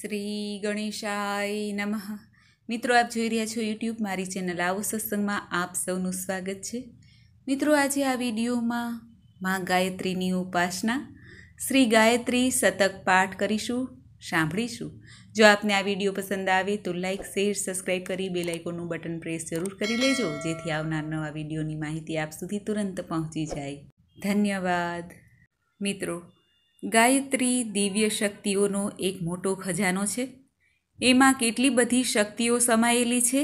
શ્રી ગણેશાય નમઃ મિત્રો આપ જોઈ રહ્યા છો યુટ્યુબ મારી ચેનલ આવો સત્સંગમાં આપ સૌનું સ્વાગત છે મિત્રો આજે આ વિડીયોમાં મા ગાયત્રીની ઉપાસના શ્રી ગાયત્રી શતક પાઠ કરીશું સાંભળીશું જો આપને આ વિડીયો પસંદ આવે તો લાઇક શેર સબસ્ક્રાઈબ કરી બે લાઇકોનું બટન પ્રેસ જરૂર કરી લેજો જેથી આવનાર નવા વિડીયોની માહિતી આપ સુધી તુરંત પહોંચી જાય ધન્યવાદ મિત્રો ગાયત્રી દિવ્ય શક્તિઓનો એક મોટો ખજાનો છે એમાં કેટલી બધી શક્તિઓ સમાયેલી છે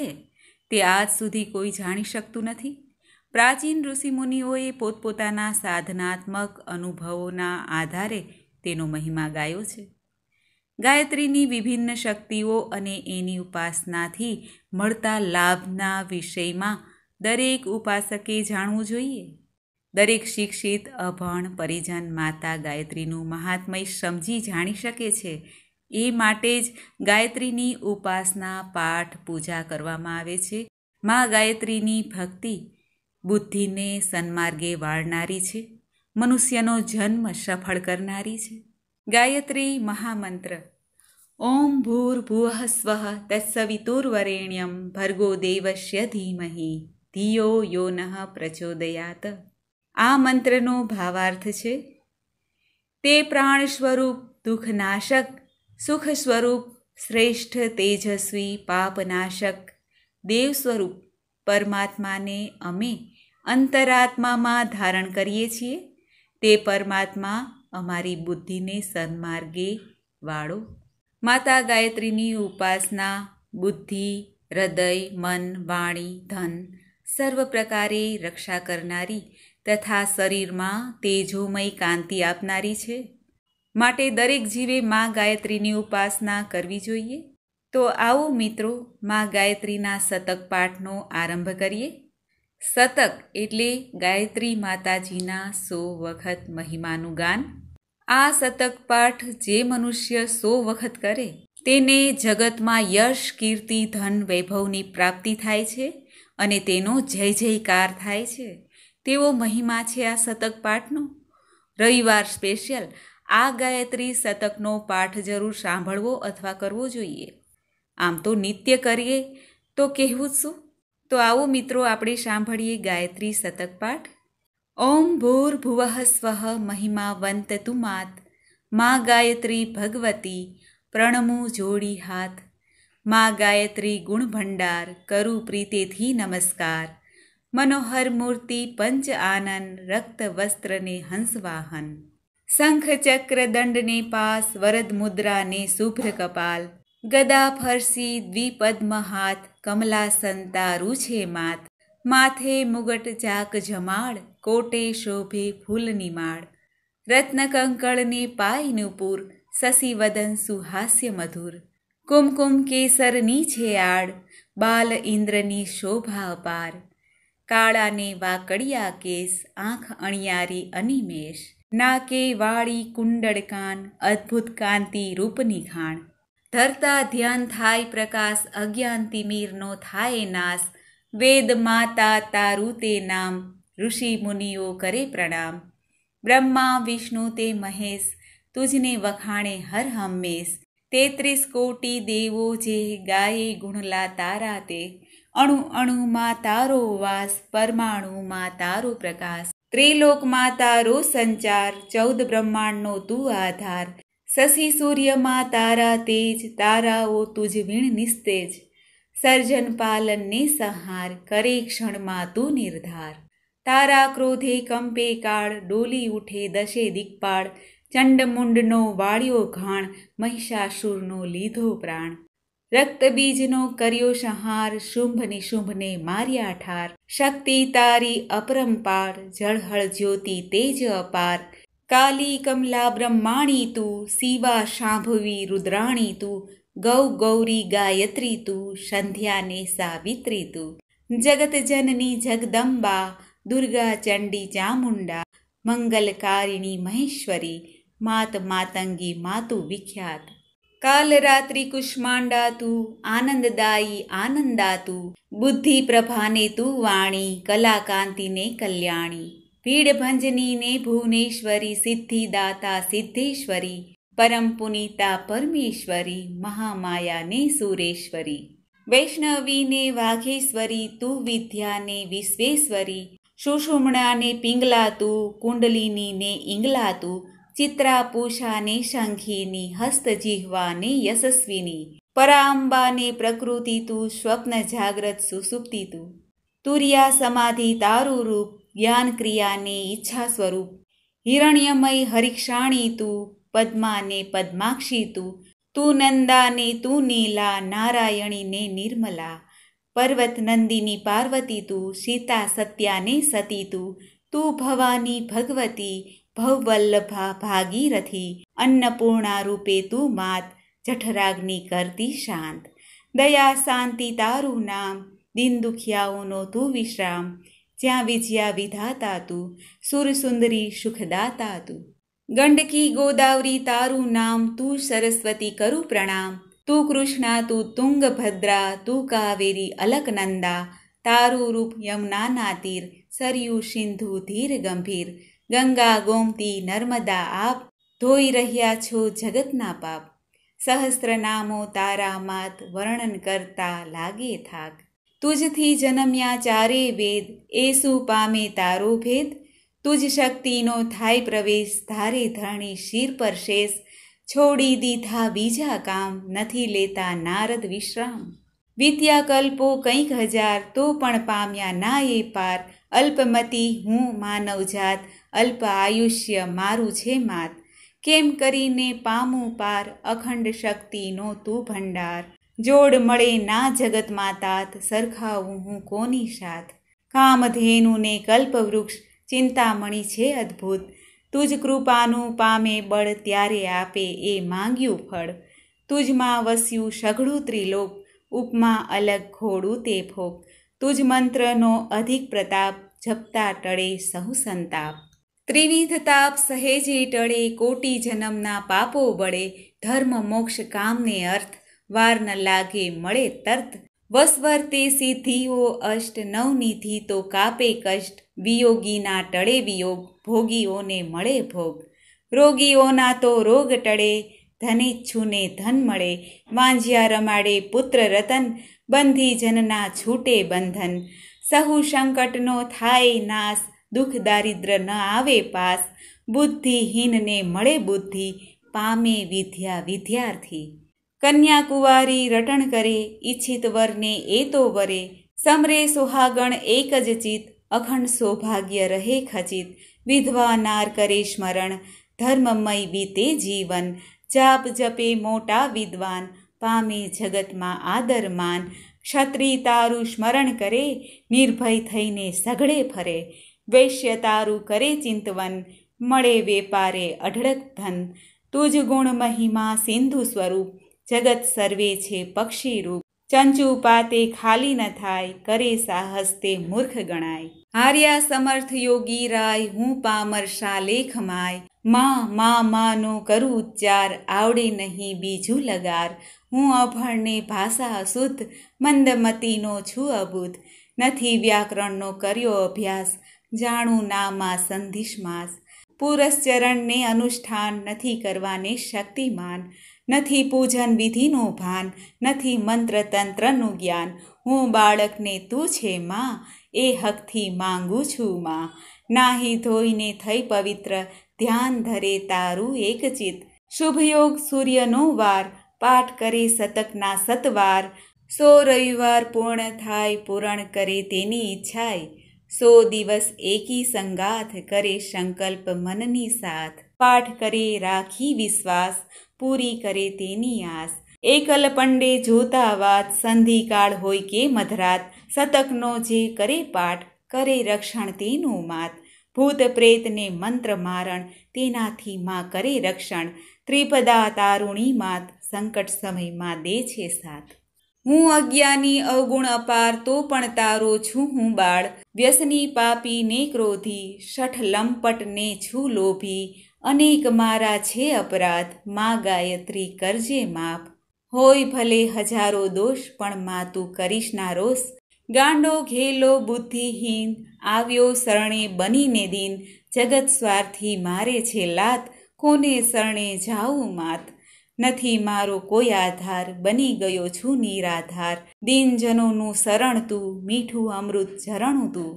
તે આજ સુધી કોઈ જાણી શકતું નથી પ્રાચીન ઋષિમુનિઓએ પોતપોતાના સાધનાત્મક અનુભવોના આધારે તેનો મહિમા ગાયો છે ગાયત્રીની વિભિન્ન શક્તિઓ અને એની ઉપાસનાથી મળતા લાભના વિષયમાં દરેક ઉપાસકે જાણવું જોઈએ દરેક શિક્ષિત અભણ પરિજન માતા ગાયત્રીનું મહાત્મય સમજી જાણી શકે છે એ માટે જ ગાયત્રીની ઉપાસના પાઠ પૂજા કરવામાં આવે છે મા ગાયત્રીની ભક્તિ બુદ્ધિને સન્માર્ગે વાળનારી છે મનુષ્યનો જન્મ સફળ કરનારી છે ગાયત્રી મહામંત્ર ઓમ ભૂર્ભુવઃ સ્વ તત્સવિતુર્વરેણ્યમ ભર્ગો દેવસ્ય ધીમહી ધિયો યો નઃ પ્રચોદયાત આ મંત્રનો ભાવાર્થ છે તે પ્રાણ સ્વરૂપ દુઃખનાશક સુખ સ્વરૂપ શ્રેષ્ઠ તેજસ્વી પાપનાશક દેવ સ્વરૂપ પરમાત્માને અમે અંતરાત્મામાં ધારણ કરીએ છીએ તે પરમાત્મા અમારી બુદ્ધિને સન્માર્ગે વાળો માતા ગાયત્રીની ઉપાસના બુદ્ધિ હૃદય મન વાણી ધન સર્વ પ્રકારે રક્ષા કરનારી તથા શરીરમાં તેજોમય કાંતિ આપનારી છે માટે દરેક જીવે મા ગાયત્રીની ઉપાસના કરવી જોઈએ તો આવો મિત્રો મા ગાયત્રીના શતક પાઠનો આરંભ કરીએ શતક એટલે ગાયત્રી માતાજીના સો વખત મહિમાનું ગાન આ શતક પાઠ જે મનુષ્ય સો વખત કરે તેને જગતમાં યશ કીર્તિ ધન વૈભવની પ્રાપ્તિ થાય છે અને તેનો જય જયકાર થાય છે તેવો મહિમા છે આ શતક પાઠનો રવિવાર સ્પેશિયલ આ ગાયત્રી શતકનો પાઠ જરૂર સાંભળવો અથવા કરવો જોઈએ આમ તો નિત્ય કરીએ તો કહેવું જ શું તો આવો મિત્રો આપણે સાંભળીએ ગાયત્રી શતક પાઠ ઓમ ભૂર્ભુવ સ્વ મહિમા વંત તુમાત મા ગાયત્રી ભગવતી પ્રણમુ જોડી હાથ મા ગાયત્રી ગુણભંડાર કરું પ્રીતેથી નમસ્કાર મનોહર મૂર્તિ પંચ આનંદ રક્ત વસ્ત્રને હંસવાહન શંખ ચક્ર દંડને પાસ વરદ મુદ્રાને શુભ્ર કપાલ ગદા ફરસી દ્વિપદ્મ હાથ કમલા તારું છે માત માથે મુગટ ચાક જમાળ કોટે શોભે ફૂલની માળ રત્ન કંકળને પાય નુપુર શશિવદન સુહાસ્ય મધુર કુમકુમ કેસરની છે આડ બાલ ઇન્દ્રની શોભા અપાર કાળાને વાકડિયા કેસ આંખ અણિયારી અનિમેશ નાકે વાળી કુંડળકાન અદ્ભુત કાંતિ રૂપની ખાણ ધરતા ધ્યાન થાય પ્રકાશ અજ્ઞાન તિમીરનો થાય નાશ વેદ માતા તારું તે નામ ઋષિ મુનિઓ કરે પ્રણામ બ્રહ્મા વિષ્ણુ તે મહેશ તુજને વખાણે હર હંમેશ તેત્રીસ કોટી દેવો જે ગાયે ગુણલા તારા તે અણુ અણુમાં તારો વાસ પરમાણુમાં તારો પ્રકાશ ત્રિલોકમાં તારો સંચાર ચૌદ બ્રહ્માંડનો તું આધાર શશી સૂર્યમાં તારા તેજ તારાઓ તુજ વીણ નિસ્તેજ સર્જન પાલનને સંહાર કરે ક્ષણમાં તું નિર્ધાર તારા ક્રોધે કંપે કાળ ડોલી ઉઠે દશે દિક્પાળ ચંડમુંડનો વાળ્યો ઘાણ મહિષાસુરનો લીધો પ્રાણ રક્તબીજનો કર્યો સંહાર શુંભ નિશુંભને માર્યા ઠાર શક્તિ તારી અપરંપાર જળહળ જ્યોતિ તેજ અપાર કાલી કમલા બ્રહ્માણી તું શિવા શાંભવી રુદ્રાણી તું ગૌ ગૌરી ગાયત્રી તું સંધ્યાને સાવિત્રી તું જગત જનની જગદંબા દુર્ગા ચંડી ચામુંડા મંગલકારિણી મહેશ્વરી માત માતંગી માતુ વિખ્યાત કાલરાત્રિ કુષ્માંડા તું આનંદદાયી આનંદા તું બુદ્ધિ પ્રભાને તું વાણી કલાકાંતિને કલ્યાણી ભીડભંજનીને ભુવનેશ્વરી સિદ્ધિદાતા સિદ્ધેશ્વરી પરમ પુનિતા પરમેશ્વરી મહામાયાને સુરેશ્વરી વૈષ્ણવીને વાઘેશ્વરી તું વિદ્યાને વિશ્વેશ્વરી સુષુમણાને પિંગલા તું ને ઇંગલાતું ચિત્રાપુષાને શંખીની હસ્તજિહ્વાને યશસ્વીની પરાંબાને પ્રકૃતિ તું સ્વપ્ન જાગ્રત સુસુપ્તિ તું તુર્યા સમાધિ તારું રૂપ જ્ઞાન ક્રિયાને ઈચ્છા સ્વરૂપ હિરણ્યમય હરિક્ષાણી તું પદ્માને પદ્માક્ષી તું તું નંદાને તું નીલા નારાયણીને નિર્મલા પર્વત નંદિની પાર્વતી તું સીતા સત્યાને સતી તું તું ભવાની ભગવતી ભવવલ્લભા ભાગીરથી અન્નપૂર્ણા રૂપે તું માત જઠરાગ્નિ કરતી શાંત દયા શાંતિ તારું નામ દિન દુખિયાઓનો તું વિશ્રામ જ્યાં વિજયા વિધાતા તું સુરસુંદરી સુખદાતા તું ગંડકી ગોદાવરી તારું નામ તું સરસ્વતી કરું પ્રણામ તું કૃષ્ણા તું તુંગભદ્રા તું કાવેરી અલકનંદા તારું રૂપ યમુનાના તીર સરયુ સિંધુ ધીર ગંભીર ગંગા ગોમતી નર્મદા આપ ધોઈ રહ્યા છો જગતના પાપ સહસ્ત્ર નામો તારા માત વર્ણન કરતા લાગે થાક તુજથી જન્મ્યા ચારે વેદ એસુ પામે તારો ભેદ તુજ શક્તિનો થાય પ્રવેશ ધારે ધરણી શિર પર શેષ છોડી દીધા બીજા કામ નથી લેતા નારદ વિશ્રામ વિદ્યા કલ્પો કંઈક હજાર તો પણ પામ્યા ના એ પાર અલ્પમતી હું માનવજાત અલ્પ આયુષ્ય મારું છે માત કેમ કરીને પામું પાર અખંડ શક્તિનો તું ભંડાર જોડ મળે ના જગતમાં તાત સરખાવું હું કોની સાથ કામધેનુને કલ્પવૃક્ષ ચિંતામણી છે અદ્ભુત તુજ કૃપાનું પામે બળ ત્યારે આપે એ માંગ્યું ફળ તુજમાં વસ્યું સઘળું ત્રિલોક ઉપમા અલગ ઘોડું તે ભોગ તુજ મંત્રનો અધિક પ્રતાપ જપતા ટળે સહુ સંતાપ ત્રિવિધ તાપ સહેજે ટળે કોટી જન્મના પાપો બળે ધર્મ મોક્ષ કામને અર્થ વાર ન લાગે મળે તર્ત વસવર્તે સિદ્ધિઓ અષ્ટ નવનિધિ તો કાપે કષ્ટ વિયોગીના ટળે વિયોગ ભોગીઓને મળે ભોગ રોગીઓના તો રોગ ટળે ધને ધન મળે વાંજિયા રમાડે પુત્ર રતન બંધી જનના છૂટે બંધન સહુ સંકટનો થાય નાશ દુઃખ દારિદ્ર ન આવે પાસ બુદ્ધિહીનને મળે બુદ્ધિ પામે વિદ્યા વિદ્યાર્થી કન્યાકુવારી રટણ કરે ઈચ્છિત વરને એ તો વરે સમરે સોહાગણ એક જ ચિત અખંડ સૌભાગ્ય રહે ખચિત વિધવા નાર કરે સ્મરણ ધર્મમય વીતે જીવન જાપ જપે મોટા વિદ્વાન પામે જગતમાં આદરમાન ક્ષત્રિય તારું સ્મરણ કરે નિર્ભય થઈને સઘળે ફરે વૈશ્ય તારું કરે ચિંતવન મળે વેપારે અઢળક ધન તુજ ગુણ મહિમા સિંધુ સ્વરૂપ જગત સર્વે છે પક્ષી રૂપ ચંચુ પાતે ખાલી ન થાય કરે સાહસ તે મૂર્ખ ગણાય આર્યા સમર્થ યોગી રાય હું પામર શાલેખમાય માં માં માનો કરું ઉચ્ચાર આવડે નહીં બીજું લગાર હું અભણને ભાષા અશુદ્ધ મંદમતીનો છું અબુદ્ધ નથી વ્યાકરણનો કર્યો અભ્યાસ જાણું ના નામાં સંધિશમાસ પુરસ્ચરણને અનુષ્ઠાન નથી કરવાને શક્તિમાન નથી પૂજન વિધિનું ભાન નથી મંત્ર તંત્રનું જ્ઞાન હું બાળકને તું છે માં એ હકથી માંગુ છું માં નાહી ધોઈને થઈ પવિત્ર ધ્યાન ધરે તારું એકચિત શુભયોગ સૂર્યનો વાર પાઠ કરે સતકના સતવાર સો રવિવાર પૂર્ણ થાય પૂરણ કરે તેની ઈચ્છાય સો દિવસ એકી સંગાથ કરે સંકલ્પ મનની સાથ પાઠ કરે રાખી વિશ્વાસ પૂરી કરે તેની આસ એકલ પંડે જોતા વાત સંધિકાળ હોય કે મધરાત સતકનો જે કરે પાઠ કરે રક્ષણ તેનું માત ભૂત પ્રેતને મંત્ર મારણ તેનાથી માં કરે રક્ષણ ત્રિપદા તારુણી માત સંકટ સમયમાં દે છે સાથ હું અજ્ઞાની અવગુણ અપાર તો પણ તારો છું હું બાળ વ્યસની પાપી ને ક્રોધી શઠ લંપટ ને છું લોભી અનેક મારા છે અપરાધ મા ગાયત્રી કરજે માપ હોય ભલે હજારો દોષ પણ મા તું કરીશ ના રોષ ગાંડો ઘેલો બુદ્ધિહીન આવ્યો શરણે બનીને દિન જગત સ્વાર્થી મારે છે લાત કોને શરણે જાઉં માત નથી મારો કોઈ આધાર બની ગયો છું નિરાધાર દિનજનોનું શરણ તું મીઠું અમૃત ઝરણું તું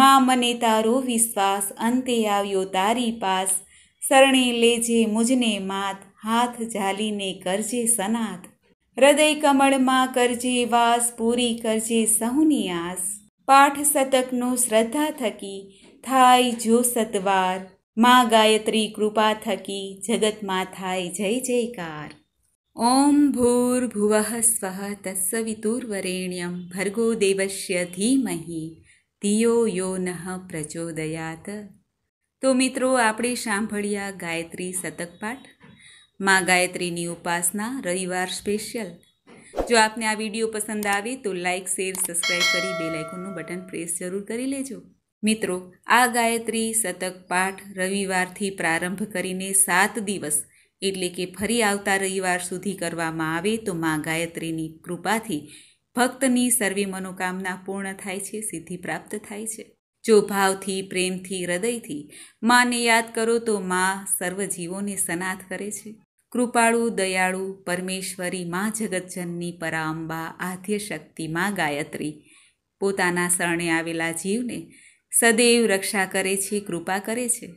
માં મને તારો વિશ્વાસ અંતે આવ્યો તારી પાસ શરણે લેજે મુજને માત હાથ ઝાલીને કરજે સનાથ હૃદય કમળમાં કરજે વાસ પૂરી કરજે સહુની આસ પાઠ શતકનો શ્રદ્ધા થકી થાય જો સતવાર માં ગાયત્રી કૃપા થકી જગતમાં થાય જય જયકાર ઓમ ભૂર્ભુવ સ્વ તત્સવિતુર્વરેણ્યમ ભર્ગો દેવશ્ય ધીમહી ધિયો યો નઃ પ્રચોદયાત તો મિત્રો આપણે સાંભળ્યા ગાયત્રી શતક પાઠ માં ગાયત્રીની ઉપાસના રવિવાર સ્પેશિયલ જો આપને આ વિડીયો પસંદ આવે તો લાઇક શેર સબસ્ક્રાઈબ કરી બે લાઇકોનનું બટન પ્રેસ જરૂર કરી લેજો મિત્રો આ ગાયત્રી શતક પાઠ રવિવારથી પ્રારંભ કરીને સાત દિવસ એટલે કે ફરી આવતા રવિવાર સુધી કરવામાં આવે તો મા ગાયત્રીની કૃપાથી ભક્તની સર્વે મનોકામના પૂર્ણ થાય છે સિદ્ધિ પ્રાપ્ત થાય છે જો ભાવથી પ્રેમથી હૃદયથી માને યાદ કરો તો મા સર્વજીવોને જીવોને સનાથ કરે છે કૃપાળુ દયાળુ પરમેશ્વરી મા જગતજનની પરાઅંબા આધ્ય શક્તિ મા ગાયત્રી પોતાના શરણે આવેલા જીવને સદૈવ રક્ષા કરે છે કૃપા કરે છે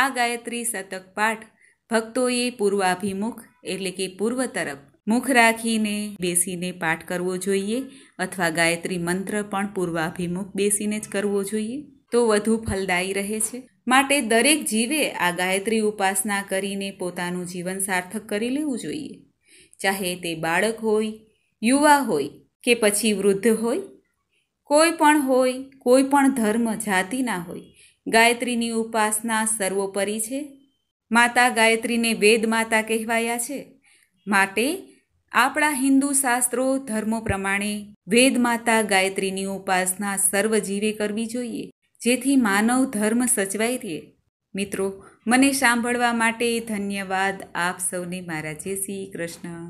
આ ગાયત્રી શતક પાઠ ભક્તોએ પૂર્વાભિમુખ એટલે કે પૂર્વ તરફ મુખ રાખીને બેસીને પાઠ કરવો જોઈએ અથવા ગાયત્રી મંત્ર પણ પૂર્વાભિમુખ બેસીને જ કરવો જોઈએ તો વધુ ફલદાયી રહે છે માટે દરેક જીવે આ ગાયત્રી ઉપાસના કરીને પોતાનું જીવન સાર્થક કરી લેવું જોઈએ ચાહે તે બાળક હોય યુવા હોય કે પછી વૃદ્ધ હોય કોઈ પણ હોય કોઈ પણ ધર્મ જાતિના હોય ગાયત્રીની ઉપાસના સર્વોપરી છે માતા ગાયત્રીને વેદ માતા કહેવાયા છે માટે આપણા હિન્દુ શાસ્ત્રો ધર્મો પ્રમાણે વેદ માતા ગાયત્રીની ઉપાસના સર્વજીવે કરવી જોઈએ જેથી માનવ ધર્મ સચવાઈ રહે મિત્રો મને સાંભળવા માટે ધન્યવાદ આપ સૌને મારા જય શ્રી કૃષ્ણ